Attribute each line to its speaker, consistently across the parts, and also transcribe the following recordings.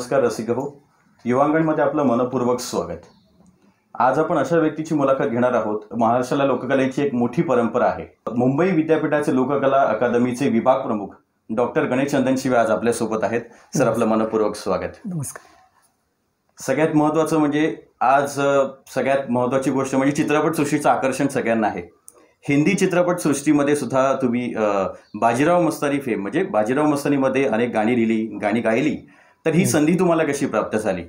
Speaker 1: नमस्कार रसिक हो मध्ये आपलं मनपूर्वक स्वागत आज आपण अशा व्यक्तीची मुलाखत घेणार आहोत महाराष्ट्राला लोककलेची एक मोठी परंपरा आहे मुंबई विद्यापीठाचे लोककला अकादमीचे विभाग प्रमुख डॉक्टर गणेश चंदन शिवे आज आपल्यासोबत आहेत सर आपलं मनपूर्वक स्वागत नमस्कार सगळ्यात महत्वाचं म्हणजे आज सगळ्यात महत्वाची गोष्ट म्हणजे चित्रपट सृष्टीचं आकर्षण सगळ्यांना आहे हिंदी चित्रपटसृष्टीमध्ये सुद्धा तुम्ही बाजीराव मस्तानी फेम म्हणजे बाजीराव मस्तानीमध्ये अनेक गाणी लिहिली गाणी गायली तर ही संधी तुम्हाला कशी प्राप्त झाली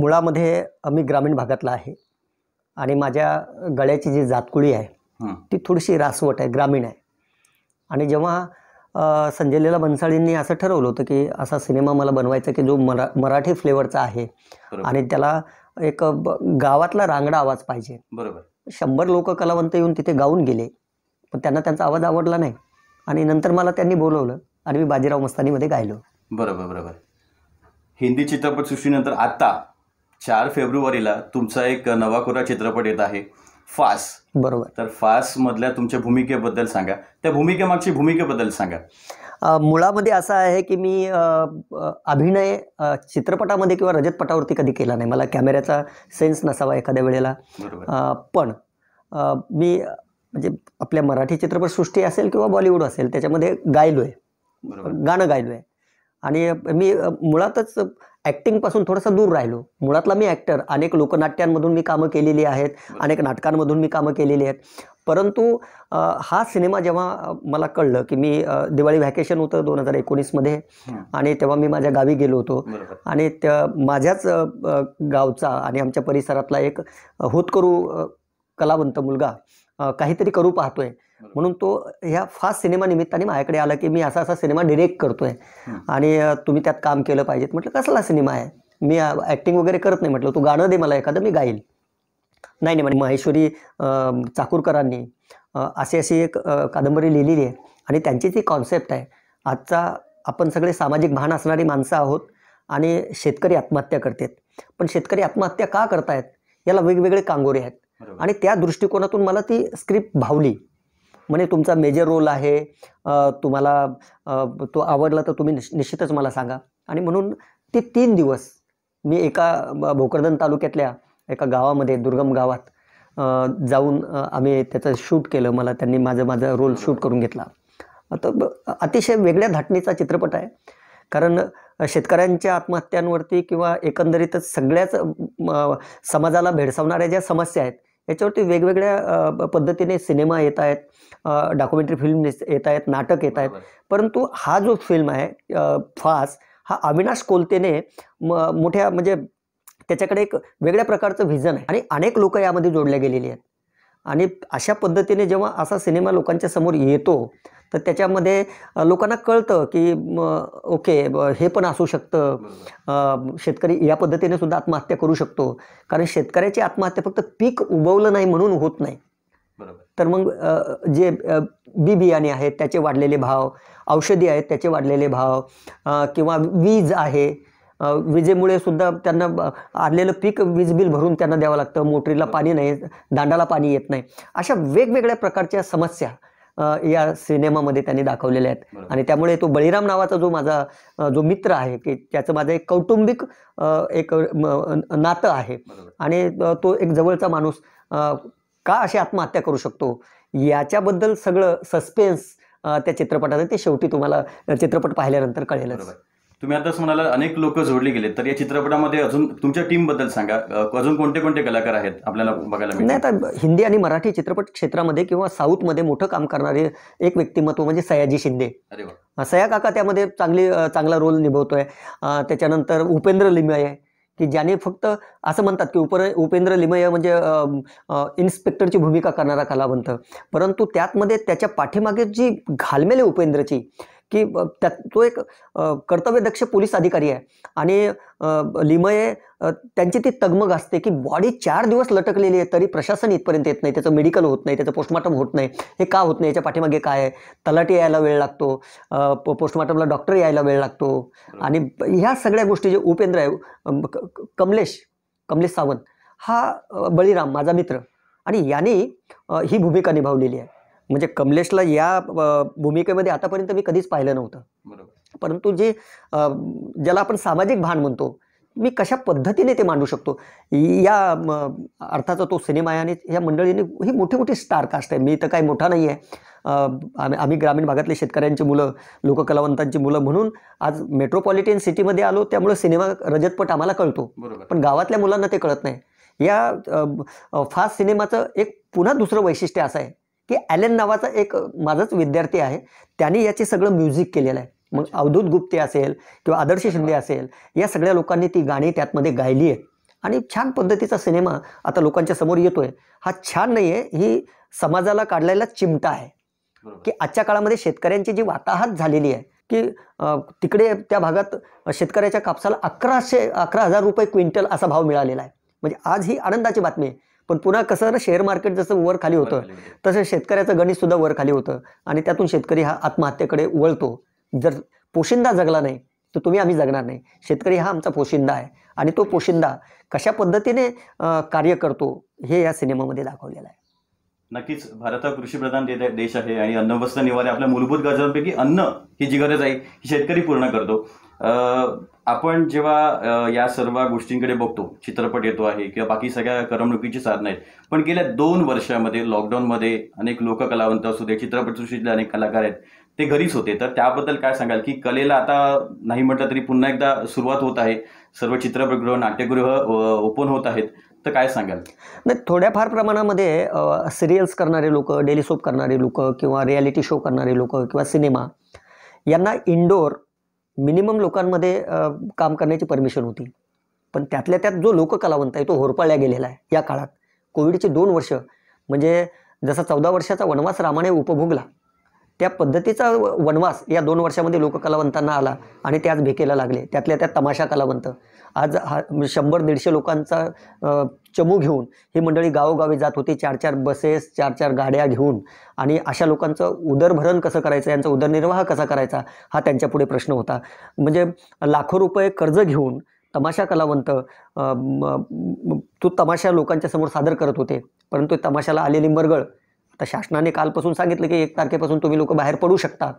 Speaker 2: मुळामध्ये मी ग्रामीण भागातला आहे आणि माझ्या गळ्याची जी जातकुळी आहे ती थोडीशी रासवट आहे ग्रामीण आहे आणि जेव्हा संजय लीला भन्साळींनी असं ठरवलं होतं की असा सिनेमा मला बनवायचा की जो मरा मराठी फ्लेवरचा आहे आणि त्याला एक गावातला रांगडा आवाज पाहिजे बरोबर शंभर लोक कलावंत येऊन तिथे गाऊन गेले पण त्यांना त्यांचा आवाज आवडला नाही आणि नंतर मला त्यांनी बोलवलं आणि मी बाजीराव मस्तानीमध्ये गायलो
Speaker 1: बरोबर बरोबर हिंदी चित्रपटसृष्टीनंतर आता चार फेब्रुवारीला तुमचा एक नवाखोरा चित्रपट येत आहे फास बरोबर तर फास मधल्या तुमच्या भूमिकेबद्दल सांगा त्या भूमिकेमागची भूमिकेबद्दल सांगा
Speaker 2: मुळामध्ये असं आहे की मी अभिनय चित्रपटामध्ये किंवा रजतपटावरती कधी केला नाही मला कॅमेऱ्याचा सेन्स नसावा एखाद्या वेळेला पण मी म्हणजे आपल्या मराठी चित्रपटसृष्टी असेल किंवा बॉलिवूड असेल त्याच्यामध्ये गायलो आहे गाणं गायलो आहे आणि मी मुळातच ॲक्टिंगपासून थोडासा दूर राहिलो मुळातला मी ॲक्टर अनेक लोकनाट्यांमधून मी कामं केलेली आहेत अनेक नाटकांमधून मी कामं केलेली आहेत परंतु हा सिनेमा जेव्हा मला कळलं की मी दिवाळी व्हॅकेशन होतं दोन हजार एकोणीसमध्ये आणि तेव्हा मी माझ्या गावी गेलो होतो आणि त्या माझ्याच गावचा आणि आमच्या परिसरातला एक होतकरू कलावंत मुलगा काहीतरी करू पाहतोय म्हणून तो ह्या फास्ट सिनेमा निमित्ताने माझ्याकडे आला की मी असा असा सिनेमा डिरेक्ट करतोय आणि तुम्ही त्यात काम केलं पाहिजेत म्हटलं कसला सिनेमा आहे मी ॲक्टिंग वगैरे करत नाही म्हटलं तू गाणं दे मला एखादं मी गाईल नाही नाही म्हणजे महेश्वरी चाकूरकरांनी अशी अशी एक कादंबरी लिहिलेली आहे आणि त्यांची ती कॉन्सेप्ट आहे आजचा आपण सगळे सामाजिक भान असणारी माणसं आहोत आणि शेतकरी आत्महत्या करतात पण शेतकरी आत्महत्या का करतायत याला वेगवेगळे कांगोरे आहेत आणि त्या दृष्टिकोनातून मला ती स्क्रिप्ट भावली म्हणजे तुमचा मेजर रोल आहे तुम्हाला तो आवडला तर तुम्ही निश्चितच मला सांगा आणि म्हणून ती तीन दिवस मी एका भोकरदन तालुक्यातल्या एका गावामध्ये दुर्गम गावात जाऊन आम्ही त्याचं शूट केलं मला त्यांनी माझं माझा रोल शूट करून घेतला तर अतिशय वेगळ्या धाटणीचा चित्रपट आहे कारण शेतकऱ्यांच्या आत्महत्यांवरती किंवा एकंदरीतच सगळ्याच समाजाला भेडसावणाऱ्या ज्या समस्या आहेत याच्यावरती वेगवेगळ्या पद्धतीने सिनेमा येत आहेत डॉक्युमेंटरी फिल्म येत आहेत नाटक येत आहेत परंतु हा जो फिल्म आहे फास हा अविनाश कोलतेने म मोठ्या म्हणजे त्याच्याकडे एक वेगळ्या प्रकारचं व्हिजन आहे आणि अनेक लोक यामध्ये जोडल्या गेलेली आहेत आणि अशा पद्धतीने जेव्हा असा सिनेमा लोकांच्या समोर येतो तर त्याच्यामध्ये लोकांना कळतं की ओके हे पण असू शकतं शेतकरी या पद्धतीने सुद्धा आत्महत्या करू शकतो कारण शेतकऱ्याची आत्महत्या फक्त पीक उगवलं नाही म्हणून होत नाही तर मग जे बी बियाणे आहेत त्याचे वाढलेले भाव औषधी आहेत त्याचे वाढलेले भाव किंवा वीज आहे विजेमुळे सुद्धा त्यांना आलेलं पीक वीज बिल भरून त्यांना द्यावं लागतं मोटरीला पाणी नाही दांडाला पाणी येत नाही अशा वेगवेगळ्या प्रकारच्या समस्या या सिनेमामध्ये त्यांनी दाखवलेले आहेत आणि त्यामुळे तो बळीराम नावाचा जो माझा जो मित्र आहे की त्याचं माझं एक कौटुंबिक एक नातं आहे आणि तो एक जवळचा माणूस का अशी आत्महत्या करू शकतो याच्याबद्दल सगळं सस्पेन्स त्या चित्रपटात ते शेवटी तुम्हाला चित्रपट पाहिल्यानंतर कळेलच
Speaker 1: तुम्ही आताच म्हणाला अनेक लोक जोडले गेले तर या चित्रपटामध्ये अजून तुमच्या टीम बद्दल सांगा अजून कोणते कोणते कलाकार आहेत आपल्याला बघायला नाही आता
Speaker 2: हिंदी आणि मराठी चित्रपट क्षेत्रामध्ये किंवा मध्ये मोठं काम करणारे एक व्यक्तिमत्व म्हणजे सयाजी शिंदे अरे सया काका त्यामध्ये चांगली चांगला रोल निभवतोय त्याच्यानंतर उपेंद्र लिमय आहे की ज्याने फक्त असं म्हणतात की उपर उपेंद्र लिमय म्हणजे इन्स्पेक्टरची भूमिका करणारा कलावंत परंतु त्यातमध्ये त्याच्या पाठीमागे जी घालमेले उपेंद्रची की त्या तो एक कर्तव्यदक्ष पोलीस अधिकारी आहे आणि लिमये त्यांची ती तगमग असते की बॉडी चार दिवस लटकलेली आहे तरी प्रशासन इथपर्यंत येत नाही त्याचं मेडिकल होत नाही त्याचं पोस्टमार्टम होत नाही हे का होत नाही याच्या पाठीमागे काय आहे तलाटी यायला वेळ लागतो पोस्टमार्टमला डॉक्टर यायला वेळ लागतो आणि ह्या सगळ्या गोष्टी जे उपेंद्र आहे कमलेश कमलेश सावंत हा बळीराम माझा मित्र आणि याने ही भूमिका निभावलेली आहे म्हणजे कमलेशला या भूमिकेमध्ये आतापर्यंत मी कधीच पाहिलं नव्हतं परंतु जे ज्याला आपण सामाजिक भान म्हणतो मी कशा पद्धतीने ते मांडू शकतो या अर्थाचा तो सिनेमा आहे आणि या मंडळीने ही मोठी मोठी स्टार कास्ट आहे मी तर काही मोठा नाही आहे आम्ही आम्ही ग्रामीण भागातले शेतकऱ्यांची मुलं लोककलावंतांची मुलं म्हणून आज मेट्रोपॉलिटन सिटीमध्ये आलो त्यामुळे सिनेमा रजतपट आम्हाला कळतो पण गावातल्या मुलांना ते कळत नाही या फास्ट सिनेमाचं एक पुन्हा दुसरं वैशिष्ट्य असं आहे की ॲलेन नावाचा एक माझाच विद्यार्थी आहे त्याने याचे सगळं म्युझिक केलेलं आहे मग अवधूत गुप्ते असेल किंवा आदर्श शिंदे असेल या सगळ्या लोकांनी ती गाणी त्यातमध्ये गायली आहेत आणि छान पद्धतीचा सिनेमा आता लोकांच्या समोर येतोय हा छान नाहीये ही समाजाला काढलेला चिमटा आहे की आजच्या काळामध्ये शेतकऱ्यांची जी वाताहत झालेली आहे की तिकडे त्या भागात शेतकऱ्याच्या कापसाला अकराशे अकरा हजार रुपये क्विंटल असा भाव मिळालेला आहे म्हणजे आज ही आनंदाची बातमी आहे पण पुन्हा कसं ना शेअर मार्केट जसं वर खाली होतं तसं शेतकऱ्याचं गणित सुद्धा वर खाली होतं आणि त्यातून शेतकरी हा आत्महत्येकडे वळतो जर पोशिंदा जगला नाही तर तुम्ही आम्ही जगणार नाही शेतकरी हा आमचा पोशिंदा आहे आणि तो पोशिंदा कशा पद्धतीने कार्य करतो हे या सिनेमामध्ये दाखवलेलं आहे
Speaker 1: नक्कीच भारत हा कृषीप्रधान देश आहे आणि अन्न वस्त्र निवारे आपल्या मूलभूत गरजांपैकी अन्न ही जी गरज आहे ही शेतकरी पूर्ण करतो आपण जेव्हा या सर्व गोष्टींकडे बघतो चित्रपट येतो आहे किंवा बाकी सगळ्या करमणुकीची साधनं आहेत पण गेल्या दोन वर्षामध्ये लॉकडाऊनमध्ये अनेक लोककलावंत असू दे चित्रपटसृष्टीतले अनेक कलाकार आहेत ते घरीच होते तर त्याबद्दल काय सांगाल की कलेला आता नाही म्हटलं तरी पुन्हा एकदा सुरुवात होत आहे सर्व चित्रपटगृह नाट्यगृह ओपन होत आहेत तर काय सांगाल
Speaker 2: नाही थोड्याफार प्रमाणामध्ये सिरियल्स करणारे लोक डेली सोप करणारे लोक किंवा रियालिटी शो करणारे लोक किंवा सिनेमा यांना इनडोर मिनिमम लोकांमध्ये काम करण्याची परमिशन होती पण त्यातल्या त्यात जो लोककलावंत आहे तो होरपाळल्या गेलेला आहे या काळात कोविडचे दोन वर्ष म्हणजे जसा चौदा वर्षाचा वनवास रामाने उपभोगला त्या पद्धतीचा वनवास या दोन वर्षामध्ये लोककलावंतांना आला आणि त्याच भेकेला लागले त्यातल्या त्या तमाशा कलावंत आज हा शंभर दीडशे लोकांचा चमू घेऊन ही मंडळी गावोगावी जात होती चार चार बसेस चार चार गाड्या घेऊन आणि अशा लोकांचं उदरभरण कसं करायचं यांचा उदरनिर्वाह कसा करायचा हा त्यांच्यापुढे प्रश्न होता म्हणजे लाखो रुपये कर्ज घेऊन तमाशा कलावंत तो तमाशा लोकांच्या समोर सादर करत होते परंतु तमाशाला आलेली मरगळ तर शासनाने कालपासून सांगितलं की एक तारखेपासून तुम्ही लोक बाहेर पडू शकता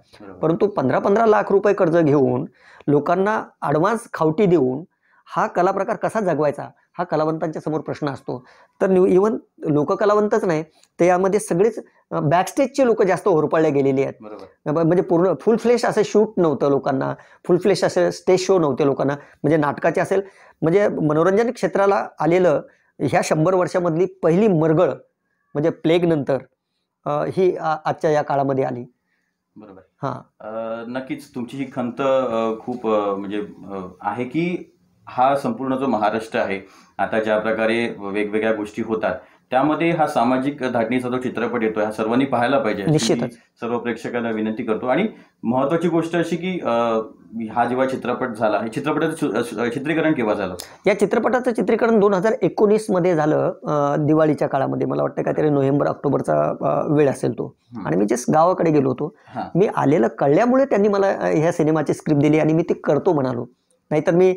Speaker 2: परंतु पंधरा पंधरा लाख रुपये कर्ज घेऊन लोकांना ॲडव्हान्स खावटी देऊन हा कला प्रकार कसा जगवायचा हा कलावंतांच्या समोर प्रश्न असतो तर इवन लोककलावंतच नाही तर यामध्ये सगळेच बॅकस्टेजचे लोक जास्त होरपळले गेलेले आहेत म्हणजे पूर्ण फुल फ्लेश असं शूट नव्हतं लोकांना फुल फ्लेश असे स्टेज शो नव्हते लोकांना म्हणजे नाटकाचे असेल म्हणजे मनोरंजन क्षेत्राला आलेलं ह्या शंभर वर्षामधली पहिली मरगळ म्हणजे प्लेग नंतर ही आजच्या या काळामध्ये आली
Speaker 1: बरोबर हा नक्कीच तुमची जी खंत खूप म्हणजे आहे की हा संपूर्ण जो महाराष्ट्र आहे आता ज्या प्रकारे वेगवेगळ्या गोष्टी होतात त्यामध्ये हा सामाजिक धाटणीचा जो चित्रपट येतो हा सर्वांनी पाहायला पाहिजे निश्चितच. सर्व प्रेक्षकांना विनंती करतो आणि महत्वाची गोष्ट अशी की हा जेव्हा चित्रपट झाला चित्रपटाचं चित्रीकरण केव्हा झालं
Speaker 2: या चित्रपटाचं चित्रीकरण दोन हजार एकोणीस मध्ये झालं दिवाळीच्या काळामध्ये मला वाटतं काहीतरी नोव्हेंबर ऑक्टोबरचा वेळ असेल तो आणि मी जे गावाकडे गेलो होतो मी आलेलं कळल्यामुळे त्यांनी मला ह्या सिनेमाची स्क्रिप्ट दिली आणि मी ते करतो म्हणालो नाहीतर मी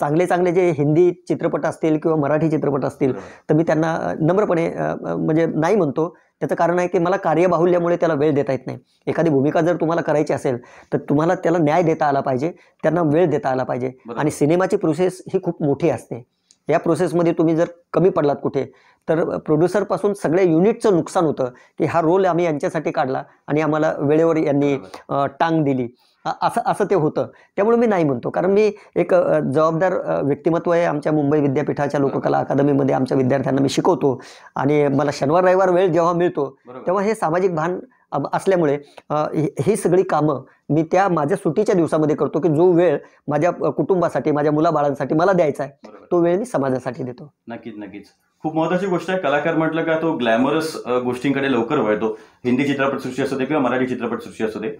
Speaker 2: चांगले चांगले जे हिंदी चित्रपट असतील किंवा मराठी चित्रपट असतील तर मी त्यांना नम्रपणे म्हणजे नाही म्हणतो त्याचं कारण आहे की मला कार्यबाहुल्यामुळे त्याला वेळ देता येत नाही एखादी भूमिका जर तुम्हाला करायची असेल तर तुम्हाला त्याला न्याय देता आला पाहिजे त्यांना वेळ देता आला पाहिजे आणि सिनेमाची प्रोसेस ही खूप मोठी असते या प्रोसेसमध्ये तुम्ही जर कमी पडलात कुठे तर प्रोड्युसरपासून सगळ्या युनिटचं नुकसान होतं की हा रोल आम्ही यांच्यासाठी काढला आणि आम्हाला वेळेवर यांनी टांग दिली असं असं ते होतं त्यामुळे मी नाही म्हणतो कारण मी एक जबाबदार व्यक्तिमत्व आहे आमच्या मुंबई विद्यापीठाच्या लोककला अकादमीमध्ये आमच्या विद्यार्थ्यांना मी शिकवतो आणि मला शनिवार रविवार वेळ जेव्हा मिळतो तेव्हा हे सामाजिक भान असल्यामुळे ही सगळी कामं मी त्या माझ्या सुट्टीच्या दिवसामध्ये करतो की जो वेळ माझ्या कुटुंबासाठी माझ्या मुलाबाळांसाठी मला द्यायचा आहे तो वेळ मी समाजासाठी देतो
Speaker 1: नक्कीच नक्कीच खूप महत्वाची गोष्ट आहे कलाकार म्हटलं का तो ग्लॅमरस गोष्टींकडे लवकर वळतो हिंदी चित्रपटसृष्टी असू दे किंवा मराठी सृष्टी असू दे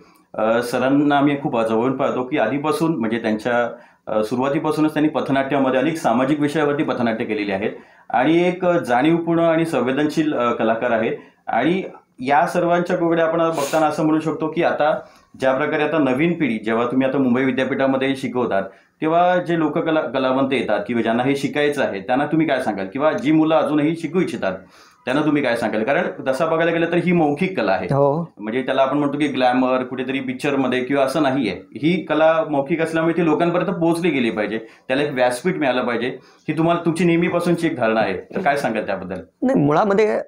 Speaker 1: सरांना आम्ही खूप जवळून पाहतो की आधीपासून म्हणजे त्यांच्या सुरुवातीपासूनच त्यांनी पथनाट्यामध्ये अनेक सामाजिक विषयावरती पथनाट्य केलेली आहेत आणि एक जाणीवपूर्ण आणि संवेदनशील कलाकार आहेत आणि या सर्वांच्या सर्वांच्याकडे आपण बघताना असं म्हणू शकतो की आता ज्या प्रकारे आता नवीन पिढी जेव्हा तुम्ही आता मुंबई विद्यापीठामध्ये शिकवतात तेव्हा जे लोककला कलावंत येतात किंवा ज्यांना हे शिकायचं आहे त्यांना तुम्ही काय सांगाल किंवा जी मुलं अजूनही शिकू इच्छितात त्यांना तुम्ही काय सांगाल कारण तसा बघायला गेलं तर ही मौखिक कला आहे हो. म्हणजे त्याला आपण म्हणतो की ग्लॅमर कुठेतरी पिक्चरमध्ये किंवा असं नाहीये ही कला मौखिक असल्यामुळे ती लोकांपर्यंत पोहोचली गेली पाहिजे त्याला एक व्यासपीठ मिळालं पाहिजे ही तुम्हाला तुमची नेहमीपासूनची एक धारणा आहे तर काय सांगाल त्याबद्दल
Speaker 2: मुळामध्ये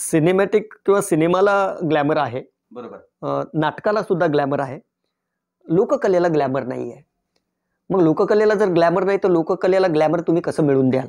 Speaker 2: सिनेमॅटिक किंवा सिनेमाला ग्लॅमर आहे बरोबर नाटकाला सुद्धा ग्लॅमर आहे लोककलेला ग्लॅमर नाही आहे मग लोककलेला जर ग्लॅमर नाही तर लोककलेला ग्लॅमर तुम्ही कसं मिळून द्याल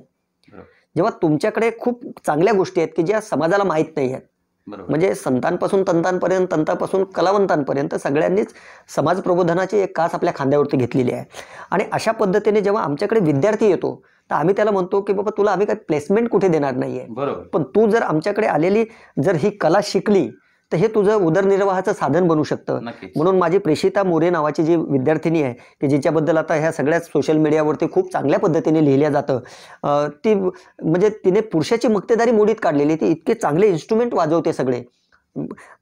Speaker 2: जेव्हा तुमच्याकडे खूप चांगल्या गोष्टी आहेत की ज्या समाजाला माहीत नाही आहेत म्हणजे संतांपासून तंतांपर्यंत तंतापासून कलावंतांपर्यंत सगळ्यांनीच समाज प्रबोधनाची एक कास आपल्या खांद्यावरती घेतलेली आहे आणि अशा पद्धतीने जेव्हा आमच्याकडे विद्यार्थी येतो तर आम्ही त्याला म्हणतो की बाबा तुला आम्ही काही प्लेसमेंट कुठे देणार नाहीये पण तू जर आमच्याकडे आलेली जर ही कला शिकली तर हे तुझं उदरनिर्वाहाचं साधन बनू शकतं म्हणून माझी प्रेषिता मोरे नावाची जी विद्यार्थिनी आहे की जिच्याबद्दल आता ह्या सगळ्या सोशल मीडियावरती खूप चांगल्या पद्धतीने लिहिल्या जातं ती म्हणजे तिने पुरुषाची मक्तेदारी मोडीत काढलेली ती इतके चांगले इन्स्ट्रुमेंट वाजवते सगळे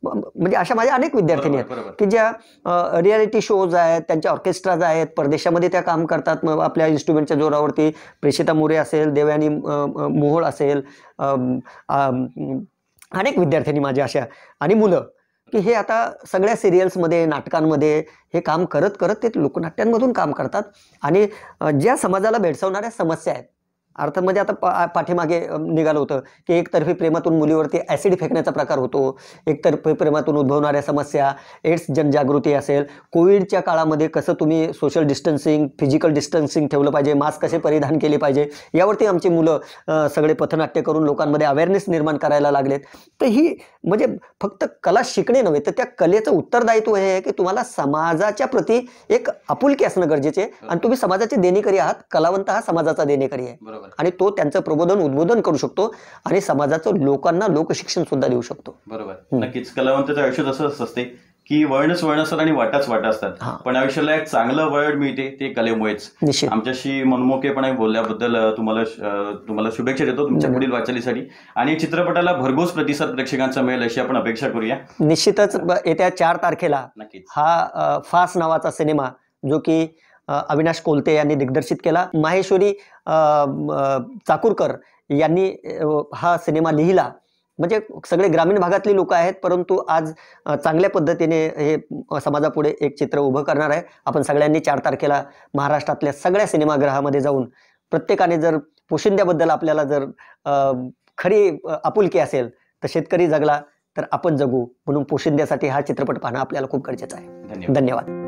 Speaker 2: म्हणजे अशा माझ्या अनेक विद्यार्थिनी आहेत की ज्या रियालिटी शोज आहेत त्यांच्या ऑर्केस्ट्राज आहेत परदेशामध्ये त्या काम करतात मग आपल्या इन्स्ट्रुमेंटच्या जोरावरती प्रेषिता मोरे असेल देवयानी मोहोळ असेल अनेक विद्यार्थ्यांनी माझ्या अशा आणि मुलं की हे आता सगळ्या सिरियल्समध्ये नाटकांमध्ये हे काम करत करत ते लोकनाट्यांमधून काम करतात आणि ज्या समाजाला भेडसावणाऱ्या समस्या आहेत म्हणजे आता पा पाठीमागे निघालं होतं की एकतर्फी प्रेमातून मुलीवरती ॲसिड फेकण्याचा प्रकार होतो एकतर्फी प्रेमातून उद्भवणाऱ्या समस्या एड्स जनजागृती असेल कोविडच्या काळामध्ये कसं तुम्ही सोशल डिस्टन्सिंग फिजिकल डिस्टन्सिंग ठेवलं पाहिजे मास्क कसे परिधान केले पाहिजे यावरती आमची मुलं सगळे पथनाट्य करून लोकांमध्ये अवेअरनेस निर्माण करायला लागलेत तर ही म्हणजे फक्त कला शिकणे नव्हे तर त्या कलेचं उत्तरदायित्व हे आहे की तुम्हाला समाजाच्या प्रती एक आपुलकी असणं गरजेचे हो. आणि तुम्ही समाजाचे देणेकरी आहात कलावंत हा समाजाचा देणेकरी आहे आणि तो त्यांचं प्रबोधन उद्बोधन करू शकतो आणि समाजाचं लोकांना लोकशिक्षण सुद्धा देऊ शकतो
Speaker 1: बरोबर नक्कीच कलावंताचं आयुष्य तसंच असते की वळणच वळण असतात आणि वाटाच वाटा असतात पण आयुष्याला एक चांगलं वळण मिळते ते कलेमुळेच आमच्याशी मनमोकेपणे बोलल्याबद्दल तुम्हाला तुम्हाला शुभेच्छा देतो तुमच्या पुढील वाचलीसाठी आणि चित्रपटाला भरघोस प्रतिसाद प्रेक्षकांचा मिळेल अशी आपण अपेक्षा करूया
Speaker 2: निश्चितच येत्या चार तारखेला हा फास नावाचा सिनेमा जो की अविनाश कोलते यांनी दिग्दर्शित केला माहेश्वरी चाकूरकर यांनी हा सिनेमा लिहिला म्हणजे सगळे ग्रामीण भागातली लोक आहेत परंतु आज चांगल्या पद्धतीने हे समाजापुढे एक चित्र उभं करणार आहे आपण सगळ्यांनी चार तारखेला महाराष्ट्रातल्या सगळ्या सिनेमागृहामध्ये जाऊन प्रत्येकाने जर पोशिंद्याबद्दल आपल्याला जर खरी आपुलकी असेल तर शेतकरी जगला तर आपण जगू म्हणून पोशिंद्यासाठी हा चित्रपट पाहणं आपल्याला खूप गरजेचं आहे धन्यवाद